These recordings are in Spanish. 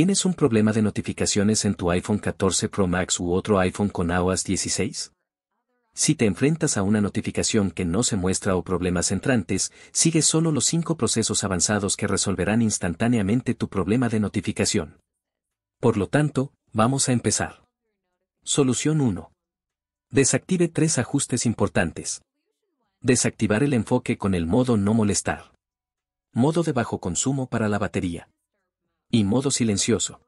¿Tienes un problema de notificaciones en tu iPhone 14 Pro Max u otro iPhone con iOS 16? Si te enfrentas a una notificación que no se muestra o problemas entrantes, sigue solo los cinco procesos avanzados que resolverán instantáneamente tu problema de notificación. Por lo tanto, vamos a empezar. Solución 1. Desactive tres ajustes importantes. Desactivar el enfoque con el modo no molestar. Modo de bajo consumo para la batería y modo silencioso.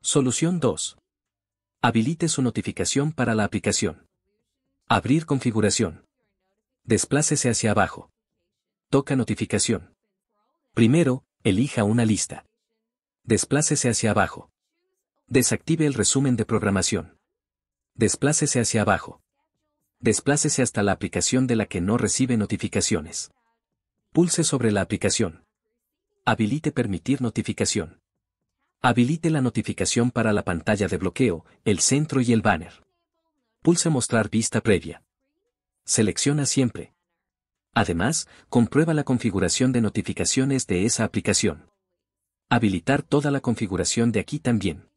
Solución 2. Habilite su notificación para la aplicación. Abrir configuración. Desplácese hacia abajo. Toca notificación. Primero, elija una lista. Desplácese hacia abajo. Desactive el resumen de programación. Desplácese hacia abajo. Desplácese hasta la aplicación de la que no recibe notificaciones. Pulse sobre la aplicación. Habilite permitir notificación. Habilite la notificación para la pantalla de bloqueo, el centro y el banner. Pulse Mostrar vista previa. Selecciona siempre. Además, comprueba la configuración de notificaciones de esa aplicación. Habilitar toda la configuración de aquí también.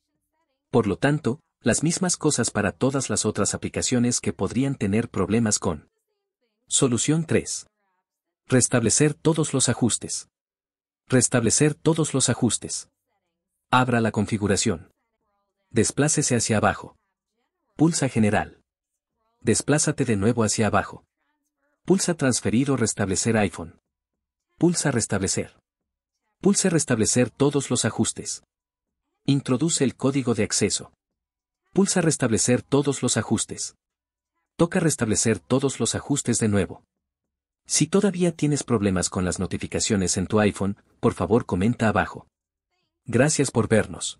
Por lo tanto, las mismas cosas para todas las otras aplicaciones que podrían tener problemas con. Solución 3. Restablecer todos los ajustes. Restablecer todos los ajustes. Abra la configuración. Desplácese hacia abajo. Pulsa General. Desplázate de nuevo hacia abajo. Pulsa Transferir o Restablecer iPhone. Pulsa Restablecer. Pulse Restablecer todos los ajustes. Introduce el código de acceso. Pulsa Restablecer todos los ajustes. Toca restablecer todos los ajustes de nuevo. Si todavía tienes problemas con las notificaciones en tu iPhone, por favor comenta abajo. Gracias por vernos.